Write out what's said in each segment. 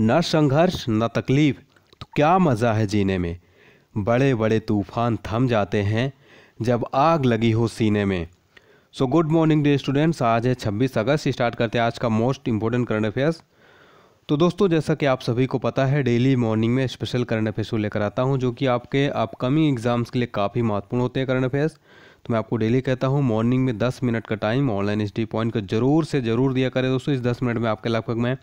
न संघर्ष न तकलीफ तो क्या मज़ा है जीने में बड़े बड़े तूफान थम जाते हैं जब आग लगी हो सीने में so good morning day students आज है छब्बीस अगस्त स्टार्ट करते हैं आज का मोस्ट इंपॉर्टेंट करंट अफेयर्स तो दोस्तों जैसा कि आप सभी को पता है डेली मॉर्निंग में स्पेशल करंट अफेयर्स को लेकर आता हूँ जो कि आपके अपकमिंग एग्जाम्स के लिए काफ़ी महत्वपूर्ण होते हैं करंट अफेयर्स तो मैं आपको डेली कहता हूँ मॉर्निंग में 10 मिनट का टाइम ऑनलाइन एच पॉइंट को जरूर से ज़रूर दिया करें दोस्तों इस 10 मिनट में आपके लगभग मैं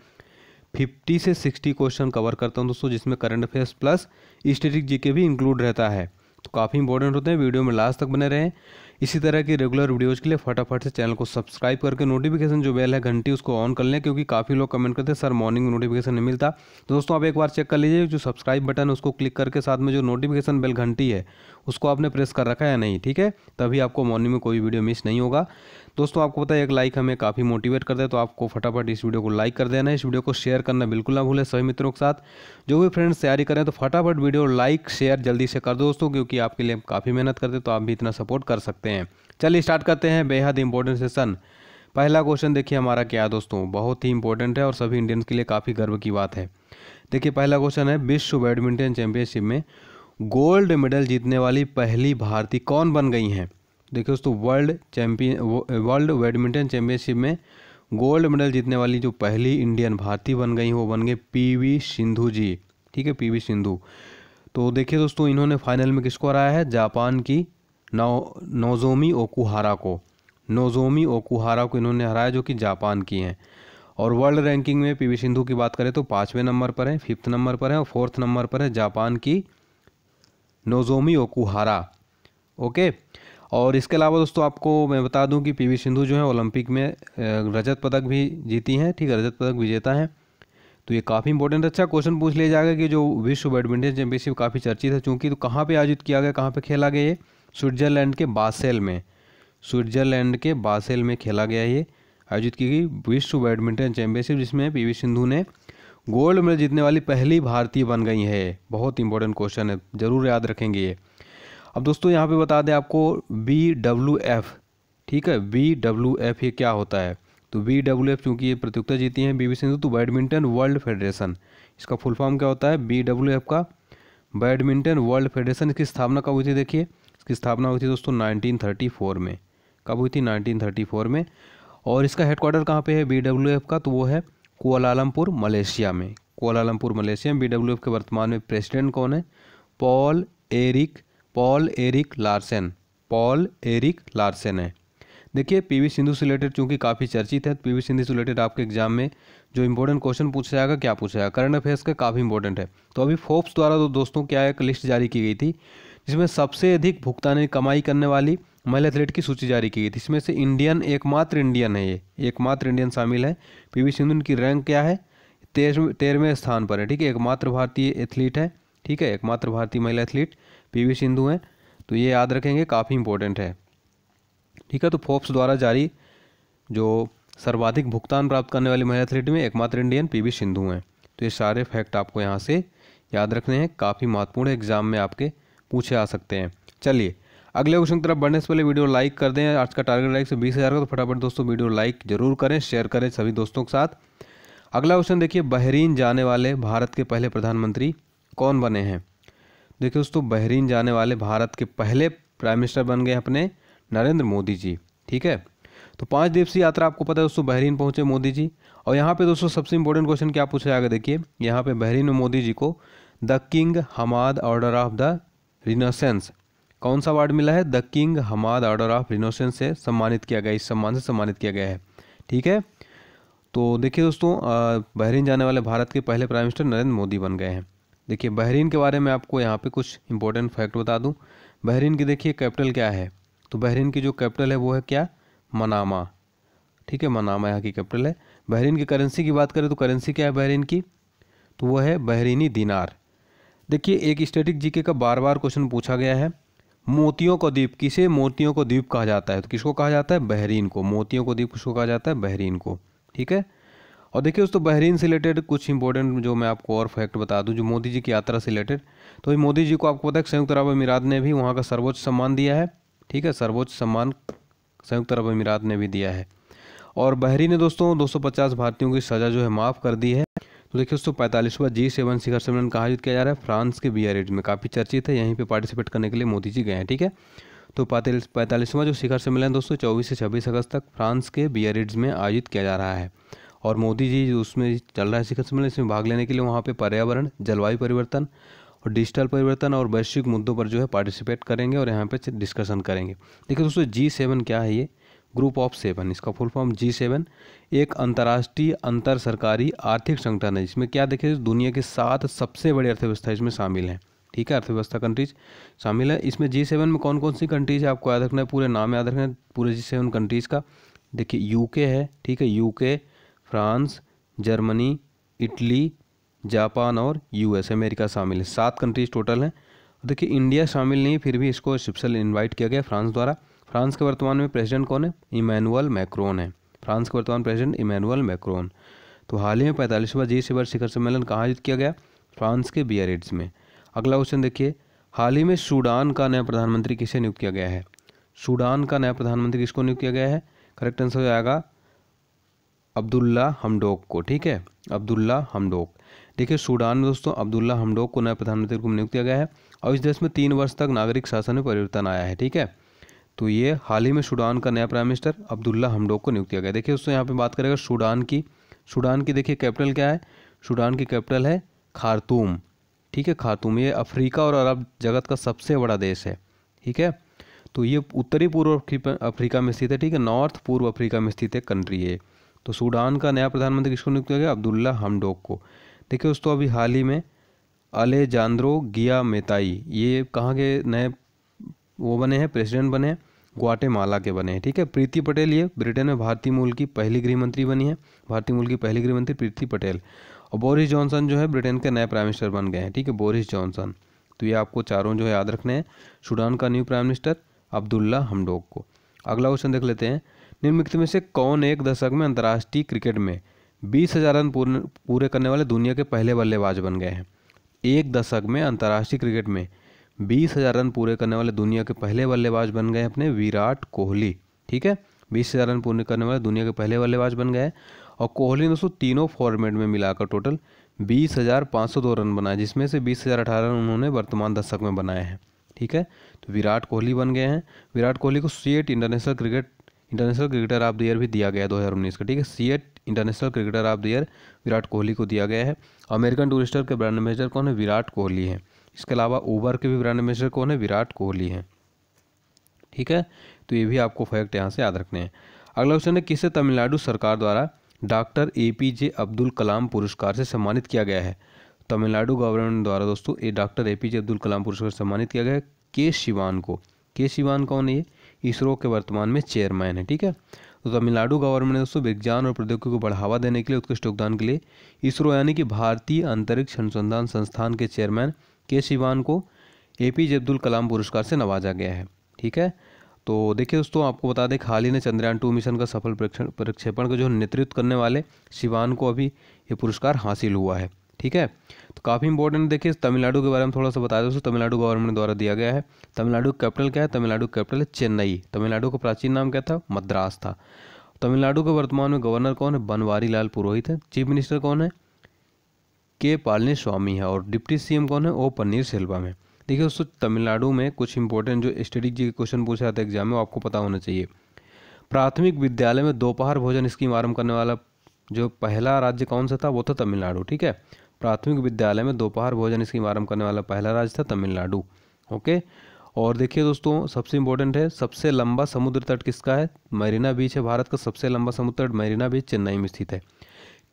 फिफ्टी से सिक्सटी क्वेश्चन कवर करता हूँ दोस्तों जिसमें current affairs plus static G भी इंक्लूड रहता है तो काफ़ी इंपॉर्टेंट होते हैं वीडियो में लास्ट तक बने रहें इसी तरह की रेगुलर वीडियोज़ के लिए फटाफट से चैनल को सब्सक्राइब करके नोटिफिकेशन जो बेल है घंटी उसको ऑन कर लें क्योंकि काफ़ी लोग कमेंट करते हैं सर मॉर्निंग में नोटिफिकेशन नहीं मिलता तो दोस्तों आप एक बार चेक कर लीजिए जो सब्सक्राइब बटन है उसको क्लिक करके साथ में जो नोटिफिकेशन बेल घंटी है उसको आपने प्रेस कर रखा है या नहीं ठीक है तभी आपको मॉर्निंग में कोई वीडियो मिस नहीं होगा दोस्तों आपको पता है एक लाइक हमें काफ़ी मोटिवेट करता है तो आपको फटाफट इस वीडियो को लाइक कर देना है इस वीडियो को शेयर करना बिल्कुल ना भूलें सभी मित्रों के साथ जो भी फ्रेंड्स तैयारी करें तो फटाफट वीडियो लाइक शेयर जल्दी से कर दो दोस्तों क्योंकि आपके लिए काफ़ी मेहनत करते तो आप भी इतना सपोर्ट कर सकते हैं हैं चलिए स्टार्ट करते हैं बेहद इंपॉर्टेंट सेशन पहला क्वेश्चन देखिए हमारा क्या है दोस्तों बहुत ही इंपॉर्टेंट है और सभी इंडियंस के लिए काफ़ी गर्व की बात है देखिए पहला क्वेश्चन है विश्व बैडमिंटन चैंपियनशिप में गोल्ड मेडल जीतने वाली पहली भारतीय कौन बन गई हैं देखिए दोस्तों world champion world badminton championship में गोल्ड मेडल जीतने वाली जो पहली इंडियन भारतीय बन गई वो बन गए पी सिंधु जी ठीक है पी सिंधु तो देखिए दोस्तों इन्होंने फाइनल में किसको हराया है जापान की नौ नोजोमी ओकुहारा को नोजोमी ओकुहारा को इन्होंने हराया जो कि जापान की हैं और वर्ल्ड रैंकिंग में पीवी सिंधु की बात करें तो पाँचवें नंबर पर है फिफ्थ नंबर पर है और फोर्थ नंबर पर है जापान की नोजोमी ओकुहारा ओके और इसके अलावा दोस्तों आपको मैं बता दूं कि पीवी सिंधु जो है ओलंपिक में रजत पदक भी जीती हैं ठीक है रजत पदक विजेता हैं तो ये काफ़ी इंपॉर्टेंट अच्छा क्वेश्चन पूछ लिया जाएगा कि जो विश्व बैडमिंटन चैंपियनशिप काफ़ी चर्चित है चूँकि तो कहाँ पर आयोजित किया गया कहाँ पर खेला गया ये स्विट्जरलैंड के बासेल में स्विट्जरलैंड के बासेल में खेला गया ये आयोजित की गई विश्व बैडमिंटन चैंपियनशिप जिसमें वी सिंधु ने गोल्ड मेडल जीतने वाली पहली भारतीय बन गई है बहुत इंपॉर्टेंट क्वेश्चन है ज़रूर याद रखेंगे ये अब दोस्तों यहाँ पे बता दें आपको बी डब्ल्यू एफ ठीक है बी डब्ल्यू एफ ये क्या होता है तो बी डब्ल्यू एफ चूँकि ये प्रतियोगिता जीती हैं बी सिंधु तो बैडमिंटन वर्ल्ड फेडरेशन इसका फुल फॉर्म क्या होता है बी डब्ल्यू एफ का बैडमिंटन वर्ल्ड फेडरेशन इसकी स्थापना कब हुई थी देखिए इसकी स्थापना हुई थी दोस्तों 1934 में कब हुई थी 1934 में और इसका हेडक्वार्टर कहाँ पे है बी का तो वो है कोलालमपुर मलेशिया में कोलालमपुर मलेशिया में बी के वर्तमान में प्रेसिडेंट कौन है Paul Erik Paul Erik Larsen Paul Erik Larsen है देखिए पीवी सिंधु से रिलेटेड चूँकि काफ़ी चर्चित है वी सिंधु से रिलेटेड तो आपके एग्जाम में जो इंपॉर्टेंट क्वेश्चन पूछा जाएगा क्या पूछा जाएगा करंट अफेयर्स का काफ़ी इंपॉर्टेंट है तो अभी फोर्ब्स द्वारा तो दोस्तों क्या एक लिस्ट जारी की गई थी जिसमें सबसे अधिक भुगतान कमाई करने वाली महिला एथलीट की सूची जारी की गई थी इसमें से इंडियन एकमात्र इंडियन है ये एकमात्र इंडियन शामिल है पीवी सिंधु की रैंक क्या है तेरहवें तेरहवें स्थान पर है ठीक है एकमात्र भारतीय एथलीट है ठीक है एकमात्र भारतीय महिला एथलीट पीवी सिंधु हैं तो ये याद रखेंगे काफ़ी इंपॉर्टेंट है ठीक है तो फोर्ब्स द्वारा जारी जो सर्वाधिक भुगतान प्राप्त करने वाली महिला एथलीट में एकमात्र इंडियन पी सिंधु हैं तो ये सारे फैक्ट आपको यहाँ से याद रखने हैं काफ़ी महत्वपूर्ण एग्जाम में आपके पूछे आ सकते हैं चलिए अगले क्वेश्चन की तरफ बढ़ने से पहले वीडियो लाइक कर दें आज का टारगेट लाइक से बीस हज़ार का तो फटाफट दोस्तों वीडियो लाइक जरूर करें शेयर करें सभी दोस्तों के साथ अगला क्वेश्चन देखिए बहरीन जाने वाले भारत के पहले प्रधानमंत्री कौन बने हैं देखिए दोस्तों बहरीन जाने वाले भारत के पहले प्राइम मिनिस्टर बन गए अपने नरेंद्र मोदी जी ठीक है तो पाँच दिवसीय यात्रा आपको पता है दोस्तों बहरीन पहुंचे मोदी जी और यहाँ पर दोस्तों सबसे इंपॉर्टेंट क्वेश्चन क्या पूछा जाएगा देखिए यहाँ पर बहरीन में मोदी जी को the King Hamad Order of the Renaissance कौन सा अवार्ड मिला है the King Hamad Order of Renaissance से सम्मानित किया गया इस सम्मान से सम्मानित किया गया है ठीक है तो देखिए दोस्तों बहरीन जाने वाले भारत के पहले प्राइम मिनिस्टर नरेंद्र मोदी बन गए हैं देखिए बहरीन के बारे में आपको यहाँ पे कुछ इंपॉर्टेंट फैक्ट बता दूँ बहरीन की देखिए कैपिटल क्या है तो बहरीन की जो कैपिटल है वो है क्या मनामा ठीक है मनामा यहाँ की कैपिटल है बहरीन की करेंसी की बात करें तो करेंसी क्या है बहरीन की तो वो है बहरीनी दिनार देखिए एक स्टैटिक जीके का बार बार क्वेश्चन पूछा गया है मोतियों को द्वीप किसे मोतियों को द्वीप कहा जाता है तो किसको कहा जाता है बहरीन को मोतियों को द्वीप किसको कहा जाता है बहरीन को ठीक है और देखिए दोस्तों बहरीन से रिलेटेड कुछ इंपॉर्टेंट जो मैं आपको और फैक्ट बता दूं जो मोदी जी की यात्रा से रिलेटेड तो मोदी जी को आपको पता है संयुक्त अरब अमीरात ने भी वहाँ का सर्वोच्च सम्मान दिया है ठीक है सर्वोच्च सम्मान संयुक्त अरब अमीरात ने भी दिया है और बहरीन ने दोस्तों दो भारतीयों की सज़ा जो है माफ़ कर दी है तो देखिए दोस्तों पैंतालीसवा जी सेवन शिखर सम्मेलन का आयोजित किया जा रहा है फ्रांस के बियारेज में काफ़ी चर्चित है यहीं पे पार्टिसिपेट करने के लिए मोदी जी गए हैं ठीक है तो पैंतालीसवां जो शिखर सम्मेलन दोस्तों चौबीस से छब्बीस अगस्त तक फ्रांस के बियारेज में आयोजित किया जा रहा है और मोदी जी जो उसमें चल रहा है शिखर सम्मेलन इसमें भाग लेने के लिए वहाँ पर पर्यावरण जलवायु परिवर्तन और डिजिटल परिवर्तन और वैश्विक मुद्दों पर जो है पार्टिसिपेट करेंगे और यहाँ पर डिस्कशन करेंगे देखिए दोस्तों जी सेवन क्या है ये ग्रुप ऑफ सेवन इसका फुल फॉर्म जी सेवन एक अंतर्राष्ट्रीय अंतर सरकारी आर्थिक संगठन है जिसमें क्या देखिए दुनिया के सात सबसे बड़ी अर्थव्यवस्था इसमें शामिल हैं ठीक है अर्थव्यवस्था कंट्रीज शामिल है इसमें जी सेवन में कौन कौन सी कंट्रीज है आपको याद रखना है पूरे नाम याद रखना है पूरे जी सेवन कंट्रीज़ का देखिए यूके है ठीक है UK France Germany Italy Japan और यूएस अमेरिका शामिल है सात कंट्रीज टोटल हैं देखिए इंडिया शामिल नहीं फिर भी इसको स्पेशल इन्वाइट किया गया फ्रांस द्वारा फ्रांस के वर्तमान में प्रेसिडेंट कौन है इमैनुअल मैक्रोन है फ्रांस के वर्तमान प्रेसिडेंट इमैनुअल मैक्रोन तो हाल ही में पैंतालीसवां जी शिवर शिखर सम्मेलन कहाँ आयोजित किया गया फ्रांस के बियरेट्स में अगला क्वेश्चन देखिए हाल ही में सूडान का नया प्रधानमंत्री किसे नियुक्त किया गया है सूडान का नया प्रधानमंत्री किसको नियुक्त किया गया है करेक्ट आंसर हो जाएगा अब्दुल्ला हमडोक को ठीक है अब्दुल्ला हमडोक देखिए सूडान में दोस्तों अब्दुल्ला हमडोक को नया प्रधानमंत्री को नियुक्त किया गया है और इस देश में तीन वर्ष तक नागरिक शासन में परिवर्तन आया है ठीक है तो ये हाल ही में सूडान का नया प्राइम मिनिस्टर अब्दुल्ला हमडोक को नियुक्त किया गया देखिए दोस्तों यहाँ पे बात करेगा सूडान की सूडान की देखिए कैपिटल क्या है सूडान की कैपिटल है खारतूम ठीक है खारतूम ये अफ्रीका और अरब जगत का सबसे बड़ा देश है ठीक है तो ये उत्तरी पूर्व अफ्रीका में स्थित है ठीक है नॉर्थ पूर्व अफ्रीका में स्थित है कंट्री है तो सूडान का नया प्रधानमंत्री किसको नियुक्त किया गया अब्दुल्ला हमडोक को देखिए दोस्तों अभी हाल ही में अलेजांद्रो गिया मेताई ये कहाँ के नए वो बने हैं प्रेसिडेंट बने हैं ग्वाटेमाला के बने हैं ठीक है प्रीति पटेल ये ब्रिटेन में भारतीय मूल की पहली गृह मंत्री बनी है भारतीय मूल की पहली गृह मंत्री प्रीति पटेल और बोरिस जॉनसन जो है ब्रिटेन के नए प्राइम मिनिस्टर बन गए हैं ठीक है बोरिस जॉनसन तो ये आपको चारों जो है याद रखने हैं सूडान का new prime minister Abdalla Hamdok को अगला क्वेश्चन देख लेते हैं निम्नलिखित में से कौन एक दशक में अंतर्राष्ट्रीय क्रिकेट में बीस हज़ार रन पूरे करने वाले दुनिया के पहले बल्लेबाज बन गए हैं एक दशक में अंतर्राष्ट्रीय क्रिकेट में बीस हज़ार रन पूरे करने वाले दुनिया के पहले बल्लेबाज बन गए अपने विराट कोहली ठीक है बीस हज़ार रन पूरे करने वाले दुनिया के पहले बल्लेबाज बन गए और कोहली ने दोस्तों तीनों फॉर्मेट में मिलाकर टोटल बीस हज़ार पाँच सौ दो रन बनाए जिसमें से बीस हज़ार अठारह रन उन्होंने वर्तमान दशक में बनाए हैं ठीक है तो विराट कोहली बन गए हैं विराट कोहली को CEAT international cricket international cricketer of the year भी दिया गया दो हज़ार उन्नीस का ठीक है CEAT international cricketer of the year Virat Kohli को दिया गया है अमेरिकन टूरिस्टर के ब्रांड एम्बेसडर कौन है विराट कोहली है इसके अलावा ओवर के भी ब्रांड एम्बेसडर कौन है विराट कोहली हैं ठीक है तो ये भी आपको फैक्ट यहाँ से याद रखने हैं अगला क्वेश्चन है किसे तमिलनाडु सरकार द्वारा doctor A P J Abdul Kalam पुरस्कार से सम्मानित किया गया है तमिलनाडु गवर्नमेंट द्वारा दोस्तों ये doctor A P J Abdul Kalam पुरस्कार से सम्मानित किया गया है के शिवान को के शिवान कौन है ये इसरो के वर्तमान में चेयरमैन है ठीक है तो तमिलनाडु गवर्नमेंट ने दोस्तों विज्ञान और प्रौद्योगिकी को बढ़ावा देने के लिए उत्कृष्ट योगदान के लिए इसरो यानी कि भारतीय अंतरिक्ष अनुसंधान संस्थान के चेयरमैन के शिवान को ए पी जे अब्दुल कलाम पुरस्कार से नवाजा गया है ठीक है तो देखिए दोस्तों आपको बता दें हाल ही ने चंद्रयान टू मिशन का सफल प्रक्षेपण का जो नेतृत्व करने वाले शिवान को अभी ये पुरस्कार हासिल हुआ है ठीक है तो काफ़ी इंपॉर्टेंट देखिए तमिलनाडु के बारे में थोड़ा सा बता दें दोस्तों तमिलनाडु गवर्नमेंट द्वारा दिया गया है तमिलनाडु कैपिटल क्या है तमिलनाडु कैपिटल है चेन्नई तमिलनाडु का प्राचीन नाम क्या था मद्रास था तमिलनाडु के वर्तमान में गवर्नर कौन है बनवारी लाल पुरोहित है चीफ मिनिस्टर कौन है के पालनी स्वामी है और डिप्टी सीएम कौन है ओ पन्नीर सेल्वम है देखिए दोस्तों तमिलनाडु में कुछ इंपॉर्टेंट जो स्टडी जी के क्वेश्चन पूछ रहा था एग्जाम में आपको पता होना चाहिए प्राथमिक विद्यालय में दोपहर भोजन स्कीम आरंभ करने वाला जो पहला राज्य कौन सा था वो था तमिलनाडु ठीक है प्राथमिक विद्यालय में दोपहर भोजन स्कीम आरंभ करने वाला पहला राज्य था तमिलनाडु ओके और देखिए दोस्तों सबसे इंपॉर्टेंट है सबसे लंबा समुद्र तट किसका है मरीना बीच है भारत का सबसे लंबा समुद्र तट मरीना बीच चेन्नई में स्थित है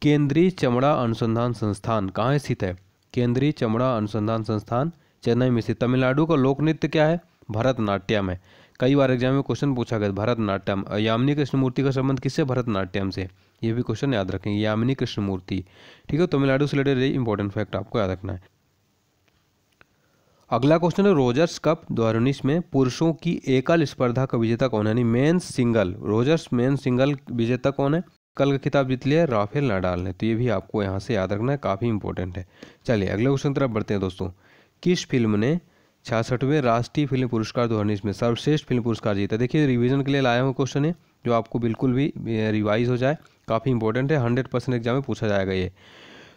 केंद्रीय चमड़ा अनुसंधान संस्थान कहाँ स्थित है केंद्रीय चमड़ा अनुसंधान संस्थान चेन्नई में स्थित तमिलनाडु का लोक नृत्य क्या है भरतनाट्यम है कई बार एग्जाम में क्वेश्चन पूछा गया भरतनाट्यम यामिनी कृष्णमूर्ति का संबंध किससे भरतनाट्यम से ये भी क्वेश्चन याद रखेंगे यामिनी कृष्णमूर्ति ठीक है तमिलनाडु से रिलेटेड इंपॉर्टेंट फैक्ट आपको याद रखना है अगला क्वेश्चन है रोजर्स कप दो में पुरुषों की एकल स्पर्धा का विजेता कौन है यानी men single Rogers men single विजेता कौन है कल का खिताब जीत लिया राफेल नाडाल ने तो ये भी आपको यहाँ से याद रखना है काफ़ी इंपॉर्टेंट है चलिए अगले क्वेश्चन तरफ बढ़ते हैं दोस्तों किस फिल्म ने छियासठवें राष्ट्रीय फिल्म पुरस्कार दो में सर्वश्रेष्ठ फिल्म पुरस्कार जीता देखिए रिविजन के लिए लाया हुआ क्वेश्चन है जो आपको बिल्कुल भी रिवाइज हो जाए काफ़ी इंपॉर्टेंट है हंड्रेड परसेंट एग्जाम में पूछा जाएगा ये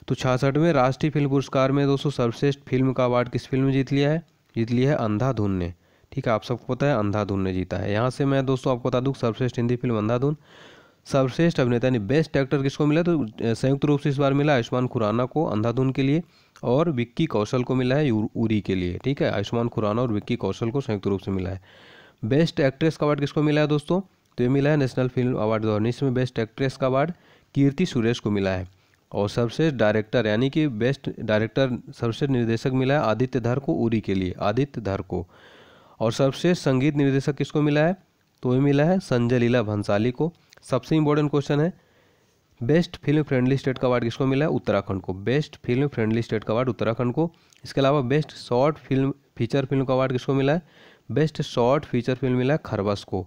तो छियासठवें राष्ट्रीय फिल्म पुरस्कार में दोस्तों सर्वश्रेष्ठ फिल्म का अवार्ड किस फिल्म में जीत लिया है जीत लिया है अंधाधुन ने ठीक है आप सबको पता है अंधाधुन ने जीता है यहाँ से मैं दोस्तों आपको बता दूँ सर्वश्रेष्ठ हिंदी फिल्म अंधाधुन सर्वश्रेष्ठ अभिनेता यानी बेस्ट एक्टर किसको मिला तो संयुक्त रूप से इस बार मिला आयुष्मान खुराना को अंधाधुन के लिए और विक्की कौशल को मिला है उरी के लिए ठीक है आयुष्मान खुराना और विक्की कौशल को संयुक्त रूप से मिला है बेस्ट एक्ट्रेस का अवार्ड किसको मिला है दोस्तों तो ये मिला है नेशनल फिल्म अवार्ड दो हज़ार में बेस्ट एक्ट्रेस का अवार्ड कीर्ति सुरेश को मिला है और सर्वश्रेष्ठ डायरेक्टर यानी कि बेस्ट डायरेक्टर सर्वश्रेष्ठ निर्देशक मिला है आदित्य धर को उरी के लिए आदित्य धर को और सर्वश्रेष्ठ संगीत निर्देशक किसको मिला है तो ये मिला है संजय लीला भंसाली को सबसे इंपॉर्टेंट क्वेश्चन है बेस्ट फिल्म फ्रेंडली स्टेट का अवार्ड किसको मिला है उत्तराखंड को बेस्ट फिल्म फ्रेंडली स्टेट का अवार्ड उत्तराखंड को इसके अलावा best short film feature film का अवार्ड किसको मिला है बेस्ट शॉर्ट फीचर फिल्म मिला है खरबस को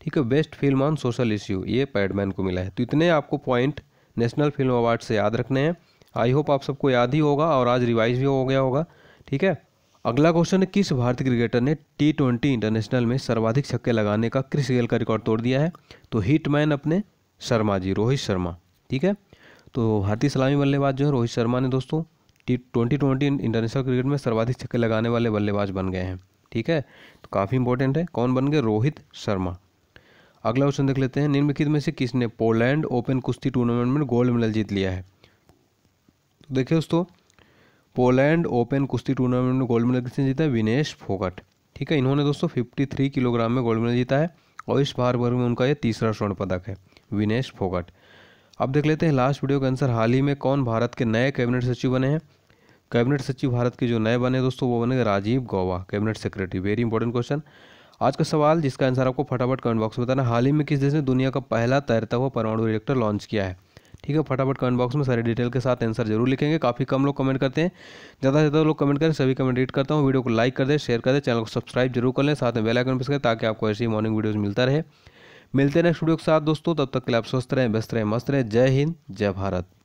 ठीक है best film on social issue ये पैडमैन को मिला है तो इतने आपको पॉइंट नेशनल फिल्म अवार्ड से याद रखने हैं आई होप आप सबको याद ही होगा और आज रिवाइज भी हो गया होगा ठीक है अगला क्वेश्चन है किस भारतीय क्रिकेटर ने टी ट्वेंटी इंटरनेशनल में सर्वाधिक छक्के लगाने का क्रिस गेल का रिकॉर्ड तोड़ दिया है तो हिटमैन अपने शर्मा जी रोहित शर्मा ठीक है तो भारतीय सलामी बल्लेबाज जो है रोहित शर्मा ने दोस्तों T twenty twenty international cricket में सर्वाधिक छक्के लगाने वाले बल्लेबाज बन गए हैं ठीक है तो काफ़ी इंपॉर्टेंट है कौन बन गए रोहित शर्मा अगला क्वेश्चन देख लेते हैं निम्नलिखित में से किसने पोलैंड ओपन कुश्ती टूर्नामेंट में गोल्ड मेडल जीत लिया है तो देखिए दोस्तों पोलैंड ओपन कुश्ती टूर्नामेंट में गोल्ड मेडल किसने जीता है विनेश फोगट ठीक है इन्होंने दोस्तों 53 किलोग्राम में गोल्ड मेडल जीता है और इस भार वर्ग में उनका यह तीसरा स्वर्ण पदक है विनेश फोगट अब देख लेते हैं लास्ट वीडियो का आंसर हाल ही में कौन भारत के नए कैबिनेट सचिव बने हैं कैबिनेट सचिव भारत के जो नए बने दोस्तों वो बने Rajiv Gauba cabinet secretary very important question आज का सवाल जिसका आंसर आपको फटाफट कमेंट बॉक्स में बताना हाल ही में किस देश ने दुनिया का पहला तैरता हुआ परमाणु रिएक्टर लॉन्च किया है ठीक है फटाफट कमेंट बॉक्स में सारी डिटेल के साथ आंसर जरूर लिखेंगे काफ़ी कम लोग कमेंट करते हैं ज़्यादा से ज़्यादा लोग कमेंट करें सभी कमेंट रीड करता हूँ वीडियो को लाइक कर दें शेयर कर दें चैनल को सब्सक्राइब जरूर कर लें साथ में बेलाइकन प्रेस करें ताकि आपको ऐसी मॉर्निंग वीडियोज़ मिलता रहे मिलते नेक्स्ट वीडियो के साथ दोस्तों तब तक के लिए आप स्वस्थ रहें व्यस्त रहें मस्त रहें जय हिंद जय भारत